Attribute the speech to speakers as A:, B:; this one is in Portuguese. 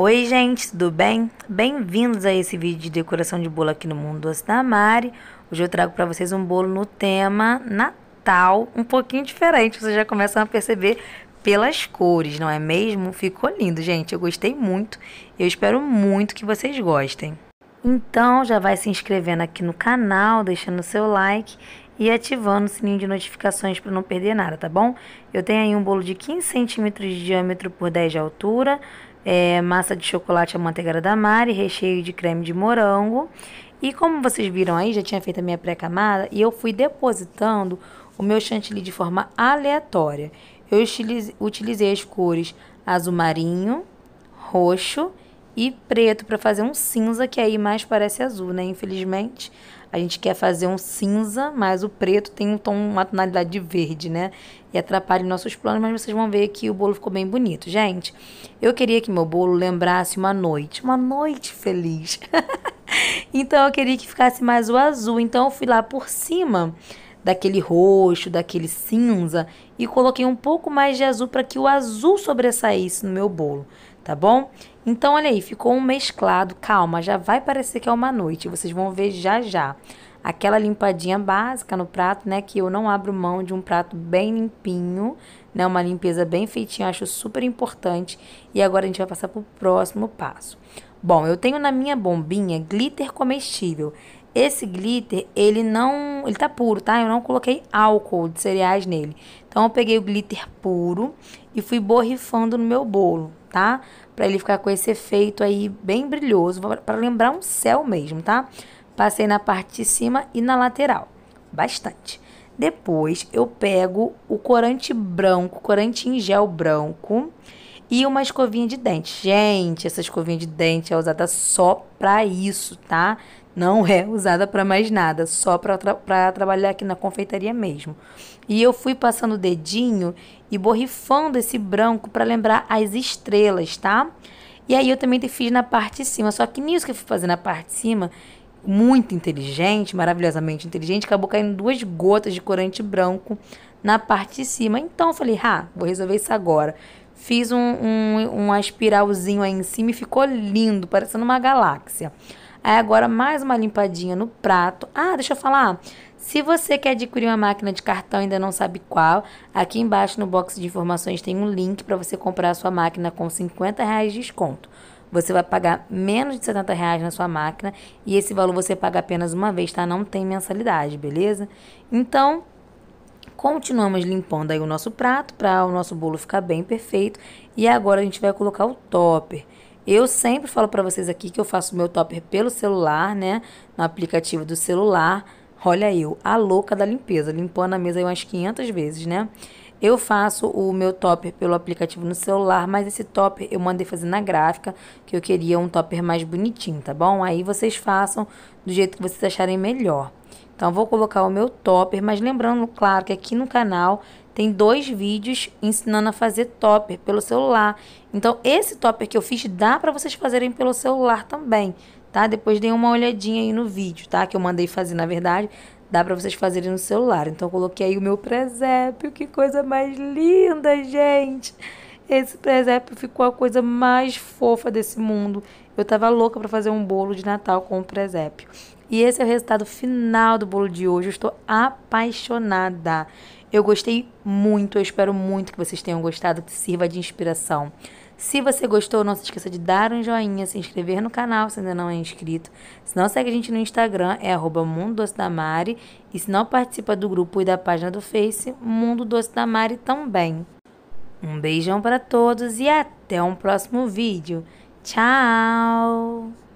A: Oi gente, tudo bem? Bem-vindos a esse vídeo de decoração de bolo aqui no Mundo Doce da Mari. Hoje eu trago para vocês um bolo no tema Natal, um pouquinho diferente, vocês já começam a perceber pelas cores, não é mesmo? Ficou lindo, gente, eu gostei muito, eu espero muito que vocês gostem. Então já vai se inscrevendo aqui no canal, deixando seu like e ativando o sininho de notificações para não perder nada, tá bom? Eu tenho aí um bolo de 15 centímetros de diâmetro por 10 de altura, é, massa de chocolate amanteigada é da Mari, recheio de creme de morango. E como vocês viram aí, já tinha feito a minha pré-camada e eu fui depositando o meu chantilly de forma aleatória. Eu utilizei as cores azul marinho, roxo e preto para fazer um cinza que aí mais parece azul, né? Infelizmente, a gente quer fazer um cinza, mas o preto tem um tom, uma tonalidade de verde, né? E atrapalha nossos planos, mas vocês vão ver que o bolo ficou bem bonito. Gente, eu queria que meu bolo lembrasse uma noite, uma noite feliz. então eu queria que ficasse mais o azul, então eu fui lá por cima daquele roxo, daquele cinza e coloquei um pouco mais de azul para que o azul sobressaísse no meu bolo, tá bom? Então, olha aí, ficou um mesclado. Calma, já vai parecer que é uma noite, vocês vão ver já já. Aquela limpadinha básica no prato, né, que eu não abro mão de um prato bem limpinho, né, uma limpeza bem feitinha, acho super importante. E agora a gente vai passar para o próximo passo. Bom, eu tenho na minha bombinha glitter comestível. Esse glitter, ele não ele tá puro, tá? Eu não coloquei álcool de cereais nele. Então eu peguei o glitter puro e fui borrifando no meu bolo, tá? Pra ele ficar com esse efeito aí bem brilhoso, para lembrar um céu mesmo, tá? Passei na parte de cima e na lateral, bastante. Depois eu pego o corante branco, corante em gel branco e uma escovinha de dente. Gente, essa escovinha de dente é usada só para isso, tá? Não é usada para mais nada, só para tra trabalhar aqui na confeitaria mesmo. E eu fui passando o dedinho e borrifando esse branco para lembrar as estrelas, tá? E aí eu também fiz na parte de cima, só que nisso que eu fui fazer na parte de cima, muito inteligente, maravilhosamente inteligente, acabou caindo duas gotas de corante branco na parte de cima. Então eu falei, ah, vou resolver isso agora. Fiz um, um, uma espiralzinho aí em cima e ficou lindo, parecendo uma galáxia. Aí agora mais uma limpadinha no prato. Ah, deixa eu falar. Se você quer adquirir uma máquina de cartão e ainda não sabe qual, aqui embaixo no box de informações tem um link para você comprar a sua máquina com 50 reais de desconto. Você vai pagar menos de 70 reais na sua máquina e esse valor você paga apenas uma vez, tá? Não tem mensalidade, beleza? Então, Continuamos limpando aí o nosso prato para o nosso bolo ficar bem perfeito. E agora a gente vai colocar o topper. Eu sempre falo para vocês aqui que eu faço meu topper pelo celular, né? No aplicativo do celular. Olha eu, a louca da limpeza, limpando a mesa aí umas 500 vezes, né? Eu faço o meu topper pelo aplicativo no celular, mas esse topper eu mandei fazer na gráfica, que eu queria um topper mais bonitinho, tá bom? Aí vocês façam do jeito que vocês acharem melhor. Então, vou colocar o meu topper, mas lembrando, claro, que aqui no canal tem dois vídeos ensinando a fazer topper pelo celular. Então, esse topper que eu fiz dá para vocês fazerem pelo celular também, tá? Depois deem uma olhadinha aí no vídeo, tá? Que eu mandei fazer, na verdade, dá para vocês fazerem no celular. Então, coloquei aí o meu presépio, que coisa mais linda, gente! Esse presépio ficou a coisa mais fofa desse mundo. Eu tava louca para fazer um bolo de Natal com o presépio. E esse é o resultado final do bolo de hoje. Eu estou apaixonada. Eu gostei muito, eu espero muito que vocês tenham gostado, que sirva de inspiração. Se você gostou, não se esqueça de dar um joinha, se inscrever no canal se ainda não é inscrito. Se não, segue a gente no Instagram, é arroba Mundo Doce da Mari. E se não participa do grupo e da página do Face, Mundo Doce da Mari também. Um beijão para todos e até um próximo vídeo. Tchau!